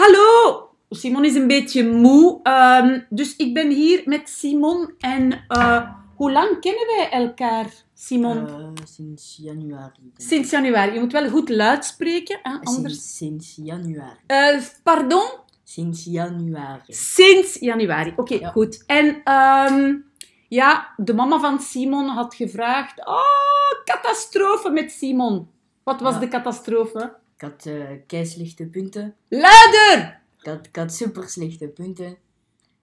Hallo! Simon is een beetje moe. Ehm, dus ik ben hier met Simon. En eh, hoe lang kennen wij elkaar, Simon? Eh, sinds januari. Sinds januari. Je moet wel goed luid spreken, hè, anders... Sinds, januari. Eh, pardon? Sinds januari. Sinds januari. Oké, goed. En ehm, ja, de mama van Simon had gevraagd... Oh, catastrofe met Simon. Wat was de catastrofe? Ik had uh, slechte punten. Luider! Ik had, super slechte punten.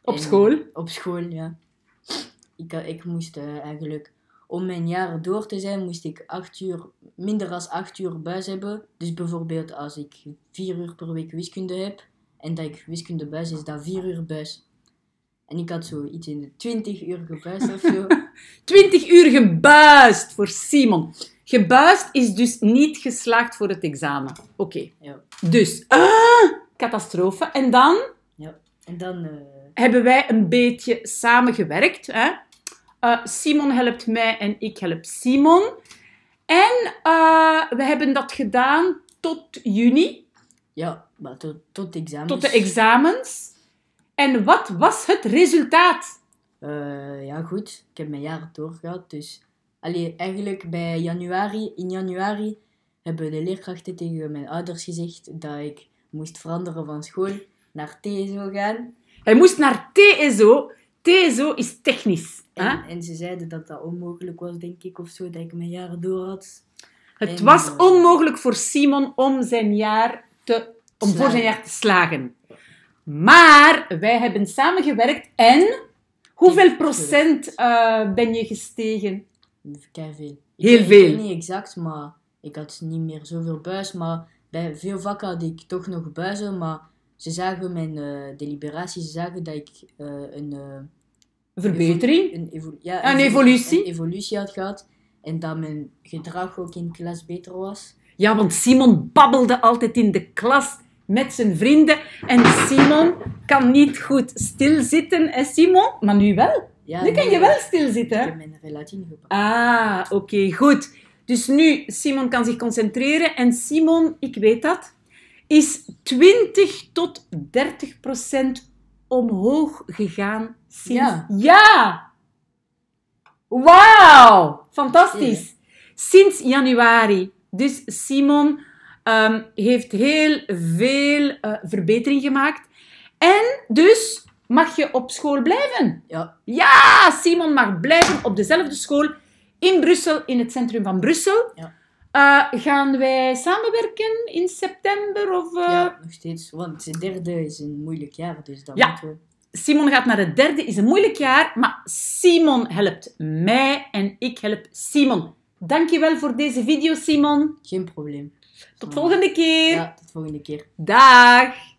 Op school? Op school, ja. Ik, eh, ik moest eh, eigenlijk, om mijn jaar door te zijn, moest ik 8 uur, minder dan acht uur buis hebben. Dus bijvoorbeeld als ik vier uur per week wiskunde heb en dat ik wiskunde buis, is dat vier uur buis. En ik had zo iets in de 20 uur gebuist of zo. 20 uur gebuist voor Simon. Gebuist is dus niet geslaagd voor het examen. Oké. Ja. Dus, ah, catastrofe. En dan? Ja. En dan... Eh, hebben wij een beetje samengewerkt. Hè? Eh, Simon helpt mij en ik help Simon. En eh, we hebben dat gedaan tot juni. Ja, maar tot, tot examens. Tot de examens. En wat was het resultaat? ja, goed. Ik heb mijn jaar doorgehaald, dus... Allee, eigenlijk bij januari, in januari hebben de leerkrachten tegen mijn ouders gezegd dat ik moest veranderen van school naar TSO e gaan. Hij moest naar TSO. E TSO e is technisch. Hè? En, ze zeiden dat dat onmogelijk was, denk ik, of zo, dat ik mijn jaar door had. Het was eh, onmogelijk voor Simon om, zijn jaar te, om voor zijn jaar te slagen. Maar wij hebben samengewerkt en hoeveel procent eh, ben je gestegen? Ik Heel weet, veel. Ik weet niet exact, maar ik had niet meer zoveel buis. Maar bij veel vakken had ik toch nog buizen. Maar ze zagen mijn uh, eh, deliberatie, ze zagen dat ik uh, een. verbetering? Een, ja, een, evolutie? Een evolutie had gehad. En dat mijn gedrag ook in klas beter was. Ja, want Simon babbelde altijd in de klas met zijn vrienden. En Simon kan niet goed stilzitten, hè Simon? Maar nu wel. Ja, nu kan je wel stilzitten. Ik heb mijn relatine gepakt. Ah, oké, goed. Dus nu, Simon kan zich concentreren. En Simon, ik weet dat, is 20 tot 30 procent omhoog gegaan sinds... Ja! ja! Wauw! Fantastisch! Sinds januari. Dus Simon ehm, heeft heel veel eh, verbetering gemaakt. En dus mag je op school blijven. Ja. Ja, Simon mag blijven op dezelfde school in Brussel, in het centrum van Brussel. Ja. Eh, gaan wij samenwerken in september? Of, eh? Ja, nog steeds. Want het derde is een moeilijk jaar, dus dat ja. moeten we... Simon gaat naar het derde, is een moeilijk jaar, maar Simon helpt mij en ik help Simon. Dankjewel voor deze video, Simon. Geen probleem. Tot volgende keer. Ja, tot volgende keer. Dag.